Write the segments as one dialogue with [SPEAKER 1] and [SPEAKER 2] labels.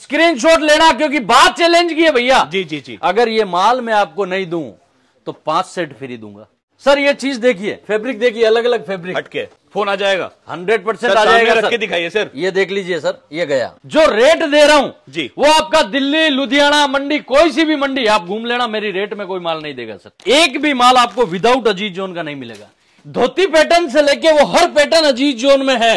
[SPEAKER 1] Screenshot लेना क्योंकि बात चैलेंज की है भैया जी जी जी अगर ये माल मैं आपको नहीं दू तो पांच सेट फ्री दूंगा सर ये चीज देखिए फैब्रिक देखिए अलग अलग फैब्रिक हटके फोन आ जाएगा हंड्रेड परसेंट आ जाएगा सर। दिखाइए सर ये देख लीजिए सर ये गया जो रेट दे रहा हूँ जी वो आपका दिल्ली लुधियाना मंडी कोई सी भी मंडी आप घूम लेना मेरी रेट में कोई माल नहीं देगा सर एक भी माल आपको विदाउट अजीज जोन का नहीं मिलेगा धोती पैटर्न से लेके वो हर पैटर्न अजीज जोन में है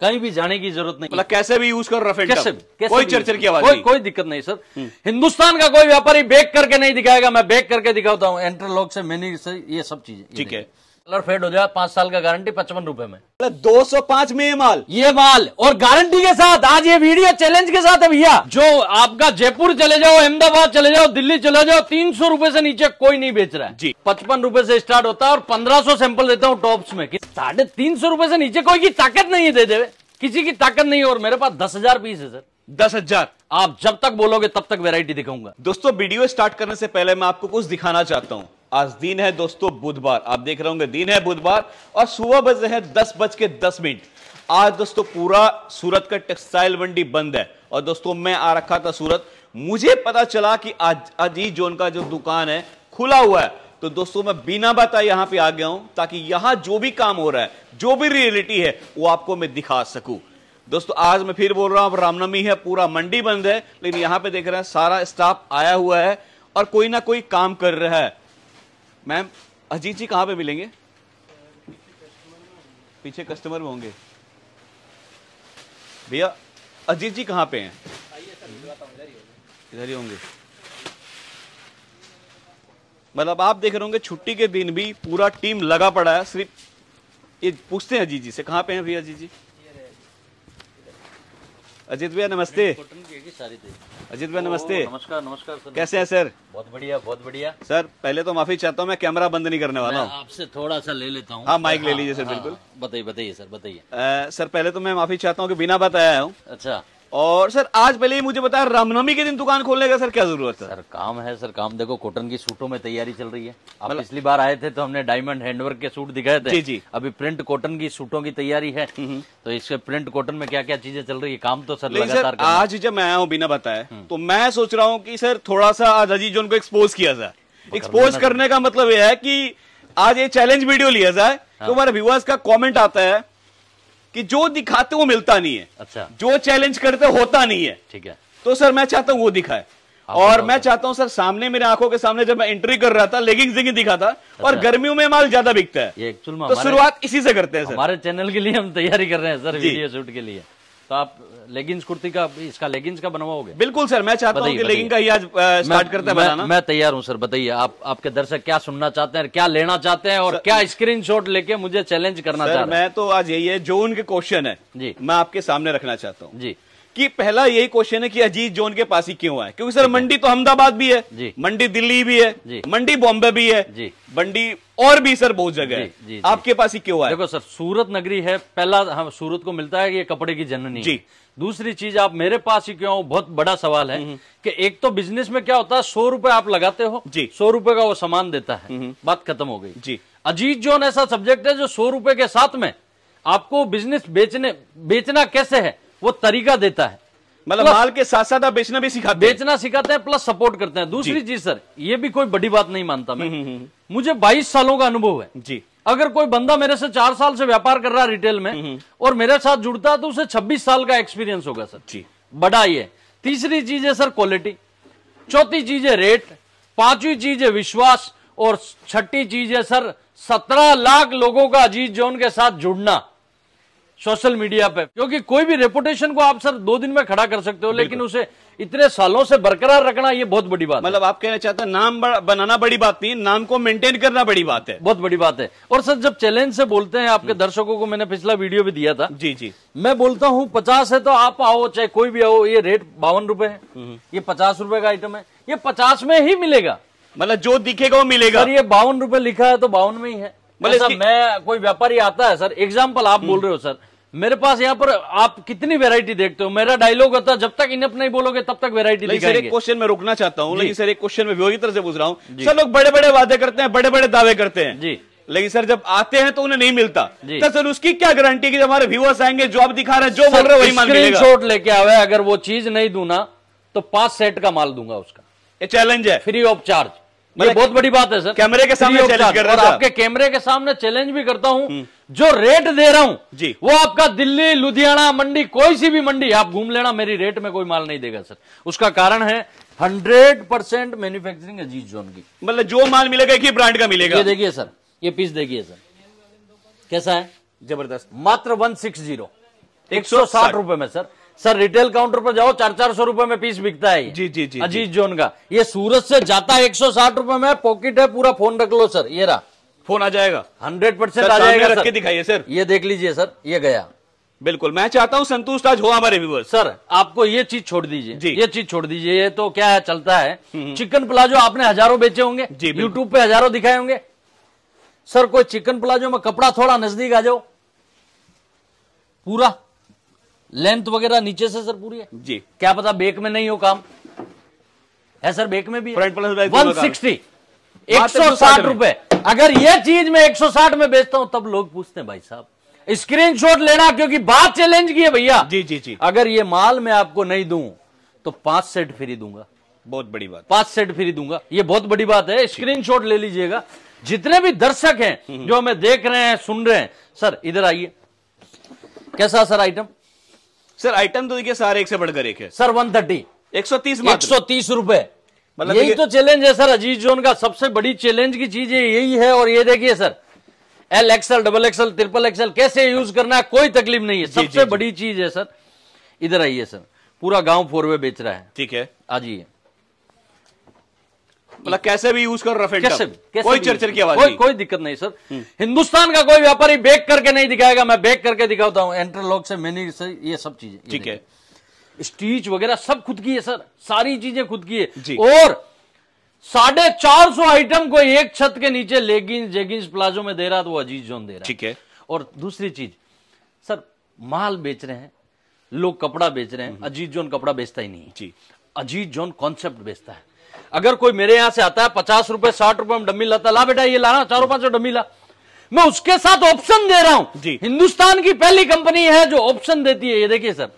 [SPEAKER 1] कहीं भी जाने की जरूरत नहीं मतलब कैसे भी यूज कर रफेंड कैसे भी कैसे कोई चर्चर की आवाज कोई, कोई दिक्कत नहीं सर हम्म। हिंदुस्तान का कोई व्यापारी बेक करके नहीं दिखाएगा मैं बेक करके दिखाता हूं एंटरलॉक से मेनी से ये सब चीजें ठीक है कलर फेड हो जाए पांच साल का गारंटी पचपन रूपए में दो सौ पांच में ये माल ये माल और गारंटी के साथ आज ये वीडियो चैलेंज के साथ है भैया जो आपका जयपुर चले जाओ अहमदाबाद चले जाओ दिल्ली चले जाओ तीन सौ रूपये से नीचे कोई नहीं बेच रहा है जी पचपन रूपये से स्टार्ट होता है और पंद्रह सौ सैंपल देता हूँ टॉप्स में साढ़े तीन सौ से नीचे कोई की ताकत नहीं है दे दे किसी की ताकत नहीं है और मेरे पास दस हजार पीस है सर दस हजार आप जब तक बोलोगे तब तक वेरायटी दिखाऊंगा दोस्तों वीडियो स्टार्ट करने से पहले मैं आपको कुछ दिखाना चाहता हूँ
[SPEAKER 2] आज दिन है दोस्तों बुधवार आप देख रहे होंगे दिन है बुधवार और सुबह बज रहे हैं दस बज के दस मिनट आज दोस्तों पूरा सूरत का टेक्सटाइल मंडी बंद है और दोस्तों मैं आ रखा था सूरत मुझे पता चला कि आज अजीत जोन का जो दुकान है खुला हुआ है तो दोस्तों मैं बिना बताए यहां पे आ गया हूं ताकि यहां जो भी काम हो रहा है जो भी रियलिटी है वो आपको मैं दिखा सकूं दोस्तों आज मैं फिर बोल रहा हूं रामनवमी है पूरा मंडी बंद है लेकिन यहां पे देख रहे हैं सारा स्टाफ आया हुआ है और कोई ना कोई काम कर रहा है मैम अजीत जी कहाँ पे मिलेंगे पीछे कस्टमर होंगे भैया अजीत जी कहाँ पे हैं इधर ही होंगे मतलब आप देख रहे होंगे छुट्टी के दिन भी पूरा टीम लगा पड़ा है सिर्फ ये पूछते हैं अजीत जी से कहाँ पे हैं भैया अजीत जी अजीत भैया नमस्ते
[SPEAKER 1] अजीत भैया नमस्ते नमस्कार नमस्कार सर कैसे हैं सर बहुत बढ़िया बहुत बढ़िया
[SPEAKER 2] सर पहले तो माफी चाहता हूँ मैं कैमरा बंद नहीं करने वाला हूँ
[SPEAKER 1] आपसे थोड़ा सा ले लेता हूँ हाँ माइक ले लीजिए सर हाँ, बिल्कुल बताइए बताइए सर
[SPEAKER 2] बताइए सर पहले तो मैं माफी चाहता हूँ की बिना बताया हूँ अच्छा और सर आज पहले ही मुझे
[SPEAKER 1] बताया रामनवमी के दिन दुकान खोलने का सर क्या जरूरत है सर काम है सर काम देखो कॉटन की सूटों में तैयारी चल रही है आप मतलब- पिछली बार आए थे तो हमने डायमंड हैंडवर्क के सूट दिखाए थे जी जी अभी प्रिंट कॉटन की सूटों की तैयारी है हम्म, हम्म। तो इसके प्रिंट कॉटन में क्या क्या चीजें चल रही है काम तो सर लगातार आज जब मैं आया हूँ बिना बताए हम्म।
[SPEAKER 2] तो मैं सोच रहा हूँ की सर थोड़ा सा आज अजीत जो उनको एक्सपोज किया जाए एक्सपोज करने का मतलब यह है की आज ये चैलेंज वीडियो लिया जाए हाँ। तो हमारे व्यूवर्स का कॉमेंट आता है कि जो दिखाते वो मिलता नहीं है अच्छा जो चैलेंज करते होता नहीं है ठीक है तो सर मैं चाहता हूँ वो दिखाए और मैं चाहता हूँ सर सामने मेरे आंखों के सामने जब मैं एंट्री कर रहा था लेगिंग जिंग दिखा था और अच्छा। गर्मियों में माल ज्यादा बिकता
[SPEAKER 1] है तो शुरुआत
[SPEAKER 2] इसी से करते हैं सर हमारे
[SPEAKER 1] चैनल के लिए हम तैयारी कर रहे हैं सर वीडियो शूट के लिए तो आप लेगिंग्स कुर्ती का इसका लेगिंग्स का बनवाओगे बिल्कुल सर मैं चाहता हूँ लेगिंग का ही आज स्टार्ट करते हैं मैं, मैं तैयार हूँ सर बताइए आप आपके दर्शक क्या सुनना चाहते हैं क्या लेना चाहते हैं और सर, क्या शॉट लेके मुझे चैलेंज करना चाहते हैं मैं तो आज यही
[SPEAKER 2] है जो उनके क्वेश्चन है जी मैं आपके सामने रखना चाहता हूँ जी कि पहला यही क्वेश्चन है कि अजीत जोन के पास ही क्यों है क्योंकि सर मंडी तो अहमदाबाद भी है मंडी दिल्ली भी है मंडी बॉम्बे भी
[SPEAKER 1] है मंडी और भी सर बहुत जगह है आपके पास ही क्यों है देखो सर सूरत नगरी है पहला हम सूरत को मिलता है कि ये कपड़े की जननी जी दूसरी चीज आप मेरे पास ही क्यों बहुत बड़ा सवाल है हम्म, हम्म। कि एक तो बिजनेस में क्या होता है सौ रुपए आप लगाते हो जी सौ रुपए का वो सामान देता है हम्म, बात खत्म हो गई जी अजीत जोन ऐसा सब्जेक्ट है जो सौ रुपए के साथ में आपको बिजनेस बेचने बेचना कैसे है वो तरीका देता है मतलब माल के साथ साथ आप बेचना भी सिखाते बेचना सिखाते हैं प्लस सपोर्ट करते हैं दूसरी चीज सर ये भी कोई बड़ी बात नहीं मानता मैं हम्म, हम्म, हम्म। मुझे 22 सालों का अनुभव है जी अगर कोई बंदा मेरे से चार साल से व्यापार कर रहा है रिटेल में और मेरे साथ जुड़ता है तो उसे 26 साल का एक्सपीरियंस होगा सर जी बड़ा ये तीसरी चीज है सर क्वालिटी चौथी चीज है रेट पांचवी चीज है विश्वास और छठी चीज है सर सत्रह लाख लोगों का अजीत जोन के साथ जुड़ना सोशल मीडिया पे क्योंकि कोई भी रेपुटेशन को आप सर दो दिन में खड़ा कर सकते हो लेकिन उसे इतने सालों से बरकरार रखना ये बहुत बड़ी बात मतलब आप कहना चाहते हैं नाम बनाना बड़ी बात नहीं नाम को मेंटेन करना बड़ी बात है बहुत बड़ी बात है और सर जब चैलेंज से बोलते हैं आपके हम्म। दर्शकों को मैंने पिछला वीडियो भी दिया था जी जी मैं बोलता हूँ पचास है तो आप आओ चाहे कोई भी आओ ये रेट बावन रूपए है हम्म। ये पचास रूपये का आइटम है ये पचास में ही मिलेगा मतलब जो दिखेगा वो मिलेगा सर ये बावन रूपये लिखा है तो बावन में ही है मतलब मैं कोई व्यापारी आता है सर एग्जाम्पल आप बोल हम्म। रहे हो सर मेरे पास यहाँ पर आप कितनी वेरायटी देखते हो मेरा डायलॉग होता है जब तक इन्हें नहीं बोलोगे तब तक वेरायटी लेकिन सर एक क्वेश्चन
[SPEAKER 2] में रुकना चाहता हूँ लेकिन सर एक क्वेश्चन में विरोधी
[SPEAKER 1] तरह से पूछ रहा हूँ सर लोग बड़े बड़े वादे
[SPEAKER 2] करते हैं बड़े बड़े दावे करते हैं जी लेकिन सर जब आते हैं तो उन्हें नहीं मिलता तो
[SPEAKER 1] सर उसकी क्या गारंटी
[SPEAKER 2] कि हमारे व्यूअर्स आएंगे जो आप दिखा रहे हैं जो बोल रहे वही मान शॉट
[SPEAKER 1] लेके आवे अगर वो चीज नहीं दू ना तो पांच सेट का माल दूंगा उसका ये चैलेंज है फ्री ऑफ चार्ज ये मतलब बहुत बड़ी बात है सर कैमरे के सामने चैलेंज कर रहा आपके कैमरे के सामने चैलेंज भी करता हूँ हम्म। जो रेट दे रहा हूं जी वो आपका दिल्ली लुधियाना मंडी कोई सी भी मंडी आप घूम लेना मेरी रेट में कोई माल नहीं देगा सर उसका कारण है hundred percent manufacturing Aziz zone की मतलब जो माल मिलेगा एक ही ब्रांड का मिलेगा ये देखिए सर ये पीस देखिए सर कैसा है जबरदस्त मात्र वन सिक्स जीरो एक सौ साठ रुपए में सर सर रिटेल काउंटर पर जाओ चार चार सौ रुपए में पीस बिकता है जी जी जी अजीज जोन का ये सूरत से जाता है एक सौ साठ रुपए में पॉकेट है पूरा फोन रख लो सर ये रहा फोन आ जाएगा हंड्रेड परसेंट आ जाएगा रख के दिखाइए सर ये देख लीजिए सर ये गया बिल्कुल मैं चाहता हूँ संतुष्ट आज हो हमारे व्यूवर सर आपको ये चीज छोड़ दीजिए ये चीज छोड़ दीजिए ये तो क्या है चलता है हम्म, हम्म। चिकन प्लाजो आपने हजारों बेचे होंगे यूट्यूब पे हजारों दिखाए होंगे सर कोई चिकन प्लाजो में कपड़ा थोड़ा नजदीक आ जाओ पूरा लेंथ वगैरह नीचे से सर पूरी है जी क्या पता बेक में नहीं हो काम है सर बेक में भी फ्रंट प्लस वन सिक्सटी एक सौ साठ रुपए अगर ये चीज मैं साठ में बेचता हूं तब लोग पूछते हैं भाई साहब स्क्रीनशॉट लेना क्योंकि बात चैलेंज की है भैया जी जी जी अगर ये माल मैं आपको नहीं दू तो पांच सेट फ्री दूंगा बहुत बड़ी बात पांच सेट फ्री दूंगा ये बहुत बड़ी बात है स्क्रीनशॉट ले लीजिएगा जितने भी दर्शक हैं हम्म, हम्म। जो हमें देख रहे हैं सुन रहे हैं सर इधर आइए कैसा सर आइटम सर आइटम तो देखिए सारे एक से बढ़कर एक है सर वन थर्टी एक सौ तीस एक सौ तीस रुपए मतलब यही तो चैलेंज है सर अजीज जोन का सबसे बड़ी चैलेंज की चीज यही है और ये देखिए sir L XL double XL triple XL कैसे यूज करना है कोई तकलीफ नहीं है सबसे बड़ी चीज है सर इधर आइए सर पूरा गांव फोरवे बेच रहा है ठीक है आज ही मतलब कैसे भी यूज कर रफेल कैसे, कैसे कोई चर्चर की आवाज कोई, कोई दिक्कत नहीं सर हम्म। हिंदुस्तान का कोई व्यापारी बेक करके नहीं दिखाएगा मैं बेक करके दिखाता हूं एंटरलॉक से मैनी से ये सब चीजें ठीक है स्टीच वगैरह सब खुद की है सर सारी चीजें खुद की है और साढ़े चार सौ आइटम को एक छत के नीचे लेगिंग जेगिंग्स प्लाजो में दे रहा तो वो अजीज जोन दे रहा ठीक है और दूसरी चीज सर माल बेच रहे हैं लोग कपड़ा बेच रहे हैं हम्म। अजीत जोन कपड़ा बेचता ही नहीं जी अजीत जोन कॉन्सेप्ट बेचता है अगर कोई मेरे यहां से आता है पचास रुपए साठ रुपए में डम्मी लाता ला बेटा ये लाना चारों पांचों डम्मी ला मैं उसके साथ ऑप्शन दे रहा हूं हिंदुस्तान की पहली कंपनी है जो ऑप्शन देती है ये देखिए सर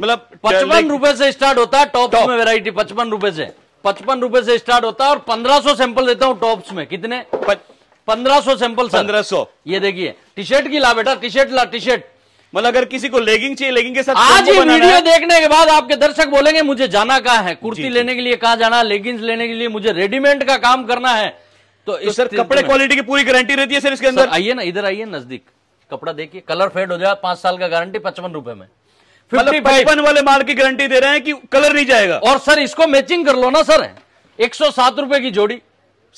[SPEAKER 1] मतलब पचपन रुपए से स्टार्ट होता है टॉप में वेरायटी पचपन रुपए से पचपन रुपए से स्टार्ट होता है और पंद्रह सौ सैंपल देता हूँ टॉप्स में कितने पंद्रह सौ सैंपल पंद्रह सौ ये देखिए टी शर्ट की ला बेटा टी शर्ट ला टी शर्ट मतलब अगर किसी को लेगिंग चाहिए लेगिंग के साथ आज ये वीडियो देखने के बाद आपके दर्शक बोलेंगे मुझे जाना कहाँ है कुर्ती लेने के लिए कहाँ जाना है लेगिंग्स लेने के लिए मुझे रेडीमेड का काम करना है तो, तो सर कपड़े क्वालिटी की पूरी गारंटी रहती है सर इसके अंदर आइए ना इधर आइए नजदीक कपड़ा देखिए कलर फेड हो जाए पांच साल का गारंटी पचपन रुपए में मतलब पचपन वाले माल की गारंटी दे रहे हैं कि कलर नहीं जाएगा और सर इसको मैचिंग कर लो ना सर एक सौ सात रुपए की जोड़ी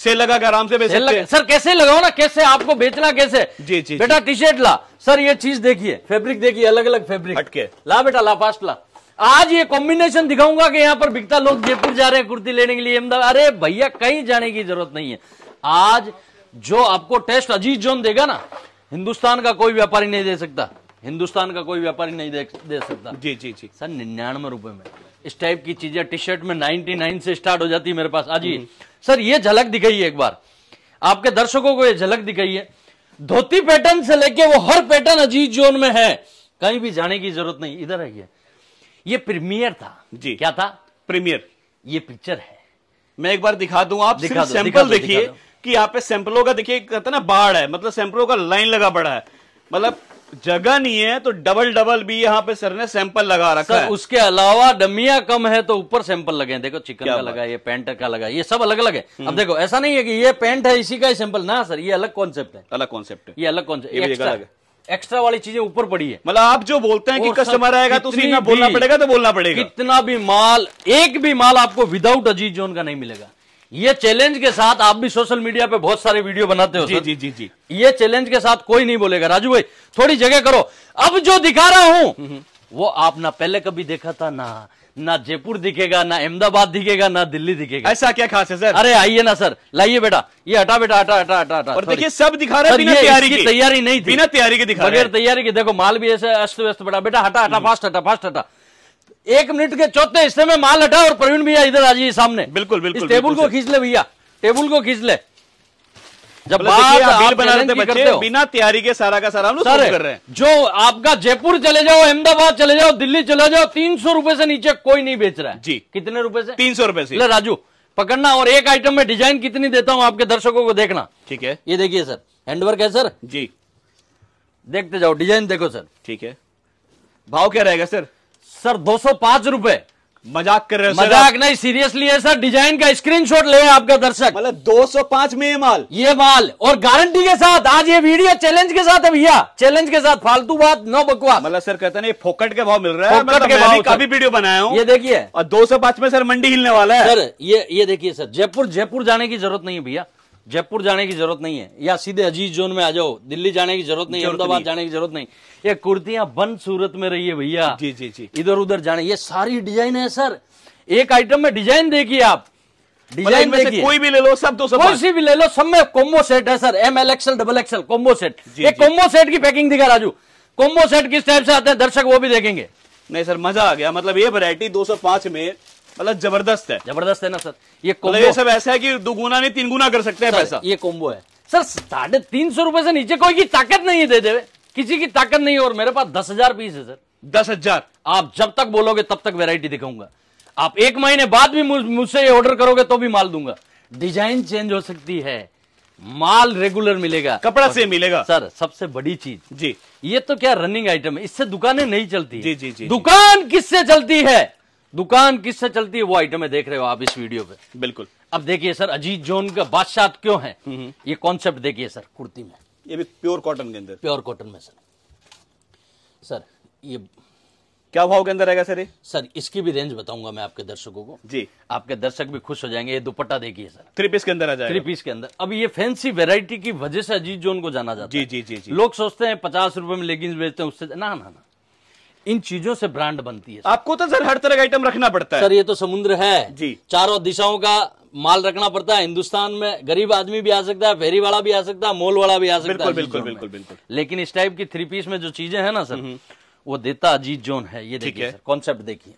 [SPEAKER 1] सेल लगा के आराम से बेच लगा सर कैसे लगाओ ना कैसे आपको बेचना कैसे जी जी बेटा टी शर्ट ला सर ये चीज देखिए फैब्रिक देखिए अलग अलग फैब्रिक हटके ला बेटा ला फास्ट ला आज ये कॉम्बिनेशन दिखाऊंगा कि यहाँ पर बिकता लोग जयपुर जा रहे हैं कुर्ती लेने के लिए अहमदाबाद अरे भैया कहीं जाने की जरूरत नहीं है आज जो आपको टेस्ट अजीज जोन देगा ना हिंदुस्तान का कोई व्यापारी नहीं दे सकता हिंदुस्तान का कोई व्यापारी नहीं देख दे सकता जी जी जी सर निन्यानवे रुपए में इस टाइप की चीजें टी शर्ट में 99 से स्टार्ट हो जाती है मेरे पास आज ही हम्म। सर ये झलक दिखाई है एक बार आपके दर्शकों को ये झलक दिखाई है धोती पैटर्न से लेके वो हर पैटर्न अजीज जोन में है कहीं भी जाने की जरूरत नहीं इधर है ये ये प्रीमियर था जी क्या था प्रीमियर ये पिक्चर है मैं एक बार दिखा दूं आप दिखा सैंपल देखिए कि
[SPEAKER 2] यहाँ पे सैंपलों का देखिए कहते ना बाढ़ है मतलब सैंपलों का लाइन लगा पड़ा है मतलब जगह नहीं है तो डबल डबल भी यहाँ पे सर ने सैंपल लगा रखा सर, है उसके
[SPEAKER 1] अलावा डमिया कम है तो ऊपर सैंपल लगे देखो चिकन का लगा ये पेंट का लगा ये सब अलग अलग है हम्म। अब देखो ऐसा नहीं है कि ये पेंट है इसी का ही सैंपल ना सर ये अलग कॉन्सेप्ट है अलग कॉन्सेप्ट है ये अलग कॉन्सेप्ट अलग एक्स्ट्रा वाली चीजें ऊपर पड़ी है मतलब आप जो बोलते हैं कि कस्टमर आएगा तो उसी बोलना पड़ेगा तो बोलना पड़ेगा कितना भी माल एक भी माल आपको विदाउट अजीज जोन का नहीं मिलेगा ये चैलेंज के साथ आप भी सोशल मीडिया पे बहुत सारे वीडियो बनाते हो जी जी जी जी ये चैलेंज के साथ कोई नहीं बोलेगा राजू भाई थोड़ी जगह करो अब जो दिखा रहा हूं हम्म, हम्म। वो आप ना पहले कभी देखा था ना ना जयपुर दिखेगा ना अहमदाबाद दिखेगा ना दिल्ली दिखेगा ऐसा क्या खास है सर अरे आइए ना सर लाइए बेटा ये हटा बेटा हटा हटा हटा हटा देखिए सब दिखा रहे बिना तैयारी की तैयारी नहीं थी बिना तैयारी के दिखा बगैर तैयारी के देखो माल भी ऐसे अस्त व्यस्त बेटा बेटा हटा हटा फास्ट हम्म। हटा फास्ट हटा एक मिनट के चौथे हिस्से में माल हटा और प्रवीण भैया इधर आ जाइए सामने बिल्कुल बिल्कुल टेबुल को खींच ले भैया टेबुल को खींच ले जब मतलब बात बना रहे बच्चे बिना तैयारी के सारा का सारा हम लोग कर रहे हैं जो आपका जयपुर चले जाओ अहमदाबाद चले जाओ दिल्ली चले जाओ तीन सौ रूपये से नीचे कोई नहीं बेच रहा है जी कितने रुपए से तीन सौ रूपये से राजू पकड़ना और एक आइटम में डिजाइन कितनी देता हूँ आपके दर्शकों को देखना ठीक है ये देखिए सर हैंडवर्क है सर जी देखते जाओ डिजाइन देखो सर ठीक है भाव क्या रहेगा सर सर दो सौ पांच रुपए मजाक कर रहे हो मजाक नहीं सीरियसली है सर डिजाइन का स्क्रीनशॉट ले आपका दर्शक मतलब 205 में ये माल ये माल और गारंटी के साथ आज ये वीडियो चैलेंज के साथ है भैया चैलेंज के साथ फालतू बात नो बकवास मतलब सर कहते हैं फोकट के भाव मिल रहा है मतलब के भाव वीडियो
[SPEAKER 2] बनाया हूँ ये देखिए और दो में सर मंडी हिलने वाला है सर
[SPEAKER 1] ये ये देखिए सर जयपुर जयपुर जाने की जरूरत नहीं है भैया जयपुर जाने की जरूरत नहीं है या सीधे अजीज जोन में आ जाओ दिल्ली जाने की जरूरत नहीं अहमदाबाद जाने की जरूरत नहीं ये कुर्तियां बंद सूरत में रही है भैया जी जी जी इधर उधर जाने ये सारी डिजाइन है सर एक आइटम में डिजाइन देखिए आप डिजाइन में से कोई भी ले लो सब तो सब कोई सी भी ले लो सब में कोम्बो सेट है sir M L XL double XL combo set ये कोम्बो सेट की पैकिंग दिखा राजू कोम्बो सेट किस टाइप से आते हैं दर्शक वो भी देखेंगे नहीं सर मजा आ गया मतलब ये वैरायटी 205 में
[SPEAKER 2] मतलब जबरदस्त है जबरदस्त है ना सर ये कोम्बो मतलब ये सब ऐसा है कि गुना नहीं तीन गुना कर सकते हैं पैसा ये
[SPEAKER 1] कोम्बो है सर साढ़े तीन सौ रुपए से नीचे कोई की ताकत नहीं है दे देवे किसी की ताकत नहीं है और मेरे पास दस हजार पीस है सर दस हजार आप जब तक बोलोगे तब तक वेरायटी दिखाऊंगा आप एक महीने बाद भी मुझसे ये ऑर्डर करोगे तो भी माल दूंगा डिजाइन चेंज हो सकती है माल रेगुलर मिलेगा कपड़ा से मिलेगा सर सबसे बड़ी चीज जी ये तो क्या रनिंग आइटम है इससे दुकानें नहीं चलती जी जी जी दुकान किससे चलती है दुकान किससे चलती है वो है देख रहे हो आप इस वीडियो पे बिल्कुल अब देखिए सर अजीत जोन का बादशाह क्यों है हम्म, हम्म। ये कॉन्सेप्ट देखिए सर कुर्ती में ये भी प्योर कॉटन के अंदर प्योर कॉटन में सर सर ये क्या भाव के अंदर रहेगा सर ये सर इसकी भी रेंज बताऊंगा मैं आपके दर्शकों को जी आपके दर्शक भी खुश हो जाएंगे ये दुपट्टा देखिए सर थ्री पीस के अंदर आ जाएगा थ्री पीस के अंदर अब ये फैंसी वेरायटी की वजह से अजीत जोन को जाना जाता है जी जी जी लोग सोचते हैं पचास रुपए में लेगिंग बेचते हैं उससे ना ना ना इन चीजों से ब्रांड बनती है आपको तो सर हर तरह का आइटम रखना पड़ता है सर ये तो समुद्र है जी चारों दिशाओं का माल रखना पड़ता है हिंदुस्तान में गरीब आदमी भी आ सकता है फेरी वाला भी आ सकता है मोल वाला भी आ सकता बिल्कुल, है बिल्कुल बिल्कुल बिल्कुल लेकिन इस टाइप की थ्री पीस में जो चीजें हैं ना सर हम्म, हम्म। वो देता अजीत जोन है ये देखिए कॉन्सेप्ट देखिए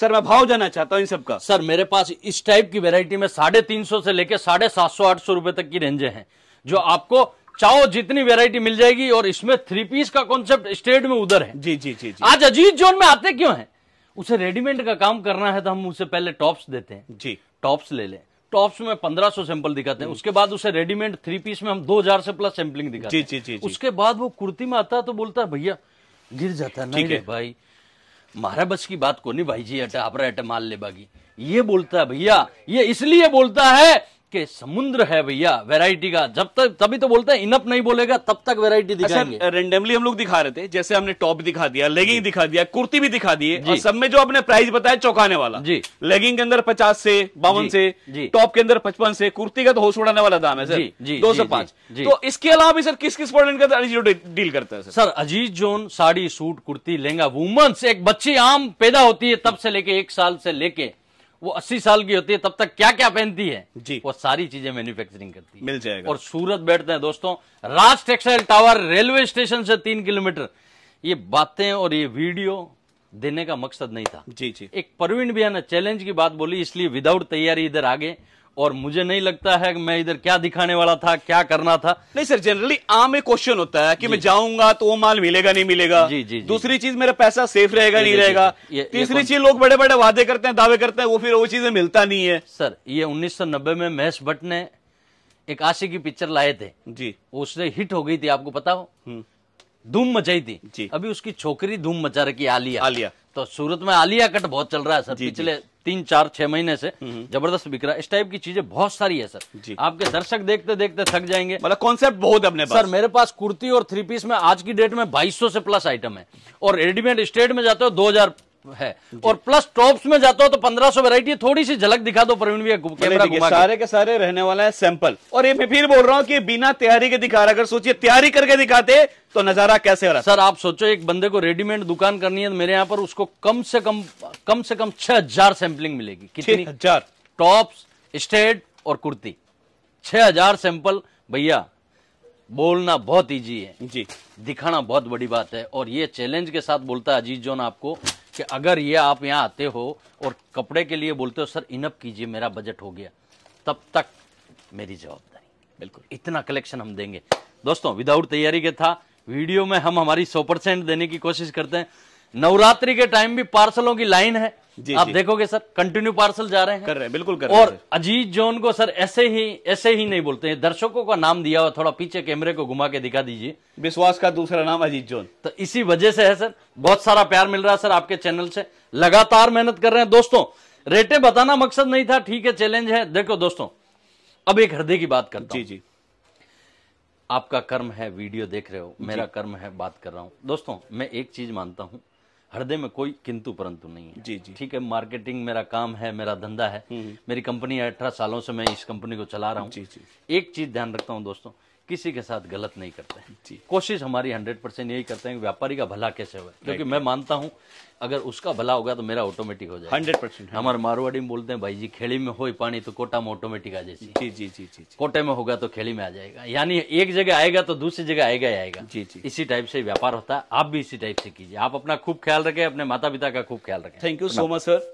[SPEAKER 1] सर मैं भाव जाना चाहता हूँ इन सबका सर मेरे पास इस टाइप की वेरायटी में साढ़े से लेकर साढ़े सात सौ रुपए तक की रेंजे हैं जो आपको चाहो जितनी वेरायटी मिल जाएगी और इसमें थ्री पीस का कॉन्सेप्ट स्टेट में उधर है जी जी जी, जी। आज अजीत जोन में आते क्यों है उसे रेडीमेड का काम करना है तो हम उसे पहले टॉप्स देते हैं जी टॉप्स ले लें टॉप्स में 1500 सैंपल दिखाते हैं हम्म। उसके बाद उसे रेडीमेड थ्री पीस में हम 2000 से प्लस सैंपलिंग दिखाते हैं जी, जी, जी, उसके बाद वो कुर्ती में आता है तो बोलता है भैया गिर जाता है नहीं भाई मारा बस की बात को नहीं भाई जी अटा अपरा माल ले बागी ये बोलता है भैया ये इसलिए बोलता है के समुद्र है भैया वेराइटी का जब तक तभी तो बोलते हैं इनअप नहीं बोलेगा तब तक वेराइटी अच्छा, दिखाएंगे अच्छा, रेंडमली हम लोग दिखा रहे थे
[SPEAKER 2] जैसे हमने टॉप दिखा दिया लेगिंग दिखा दिया कुर्ती भी दिखा दी और सब में जो आपने प्राइस बताया चौकाने वाला जी लेगिंग के अंदर पचास से बावन से टॉप के अंदर पचपन से कुर्ती का तो होश उड़ाने वाला दाम है सर दो सौ पांच तो
[SPEAKER 1] इसके अलावा भी सर किस किस प्रोडक्ट का डील करता है sir Aziz zone sari suit kurti lehenga woman एक बच्ची आम पैदा होती है तब से लेके एक साल से लेके वो अस्सी साल की होती है तब तक क्या क्या पहनती है जी वो सारी चीजें मैन्युफैक्चरिंग करती है मिल जाएगा और सूरत बैठते हैं दोस्तों Raj textile tower railway station से तीन किलोमीटर ये बातें और ये वीडियो देने का मकसद नहीं था जी जी एक परवीन भैया ने चैलेंज की बात बोली इसलिए विदाउट तैयारी इधर आगे और मुझे नहीं लगता है कि मैं इधर क्या दिखाने वाला था क्या करना था नहीं सर जनरली आम एक क्वेश्चन होता है कि मैं जाऊंगा तो वो माल मिलेगा नहीं
[SPEAKER 2] मिलेगा जी जी, जी दूसरी चीज मेरा पैसा सेफ रहेगा नहीं रहेगा तीसरी चीज लोग बड़े बड़े वादे करते हैं दावे
[SPEAKER 1] करते हैं वो फिर वो चीजें मिलता नहीं है सर ये उन्नीस में महेश भट्ट ने एक आशी की पिक्चर लाए थे जी उसने हिट हो गई थी आपको पता हो हम्म। धूम मचाई थी जी अभी उसकी छोकरी धूम मचा रखी आलिया आलिया तो सूरत में आलिया कट बहुत चल रहा है सर पिछले तीन चार छह महीने से हम्म, हम्म। जबरदस्त बिक रहा है इस टाइप की चीजें बहुत सारी है सर आपके दर्शक देखते देखते थक जाएंगे मतलब कॉन्सेप्ट बहुत अपने पास। सर मेरे पास कुर्ती और थ्री पीस में आज की डेट में 2200 से प्लस आइटम है और रेडीमेड स्टेट में जाते हो 2000 है और प्लस टॉप्स में जाता हो तो सौ वेराइटी थोड़ी सी झलक दिखा दो प्रवीण भैया सारे
[SPEAKER 2] के सारे रहने वाला है सैंपल और ये मैं फिर बोल रहा हूँ कि बिना तैयारी के दिखा रहा अगर सोचिए तैयारी करके दिखाते तो नजारा कैसे
[SPEAKER 1] हो रहा सर आप सोचो एक बंदे को रेडीमेड दुकान करनी है तो मेरे यहाँ पर उसको कम से कम कम से कम छह हजार सैंपलिंग मिलेगी कितनी हजार टॉप्स स्टेट और कुर्ती छह हजार सैंपल भैया बोलना बहुत इजी है जी दिखाना बहुत बड़ी बात है और ये चैलेंज के साथ बोलता है अजीत जोन आपको कि अगर ये आप यहाँ आते हो और कपड़े के लिए बोलते हो सर इनअप कीजिए मेरा बजट हो गया तब तक मेरी जवाबदारी बिल्कुल इतना कलेक्शन हम देंगे दोस्तों विदाउट तैयारी के था वीडियो में हम हमारी सौ परसेंट देने की कोशिश करते हैं नवरात्रि के टाइम भी पार्सलों की लाइन है जी, आप जी. देखोगे सर कंटिन्यू पार्सल जा रहे हैं कर रहे हैं बिल्कुल कर और रहे हैं अजीत जोन को सर ऐसे ही ऐसे ही नहीं बोलते हैं दर्शकों का नाम दिया हुआ थोड़ा पीछे कैमरे को घुमा के दिखा दीजिए विश्वास का दूसरा नाम अजीत जोन तो इसी वजह से है सर बहुत सारा प्यार मिल रहा है सर आपके चैनल से लगातार मेहनत कर रहे हैं दोस्तों रेटे बताना मकसद नहीं था ठीक है चैलेंज है देखो दोस्तों अब एक हृदय की बात करता जी जी आपका कर्म है वीडियो देख रहे हो मेरा कर्म है बात कर रहा हूं दोस्तों मैं एक चीज मानता हूं हृदय में कोई किंतु परंतु नहीं है जी जी ठीक है मार्केटिंग मेरा काम है मेरा धंधा है हम्म। मेरी कंपनी अठारह सालों से मैं इस कंपनी को चला रहा हूँ एक चीज ध्यान रखता हूँ दोस्तों किसी के साथ गलत नहीं करते हैं कोशिश हमारी हंड्रेड परसेंट यही करते हैं कि व्यापारी का भला कैसे हो क्योंकि मैं मानता हूँ अगर उसका भला होगा तो मेरा ऑटोमेटिक हो जाएगा हंड्रेड परसेंट हमारे मारवाड़ी में बोलते हैं भाई जी खेड़ी में हो पानी तो कोटा में ऑटोमेटिक आ जाएगी जी जी जी जी कोटे में होगा तो खेड़ी में आ जाएगा यानी एक जगह आएगा तो दूसरी जगह आएगा ही आएगा जी जी इसी टाइप से व्यापार होता है आप भी इसी टाइप से कीजिए आप अपना खूब ख्याल रखें अपने माता पिता का खूब ख्याल रखें thank you so much sir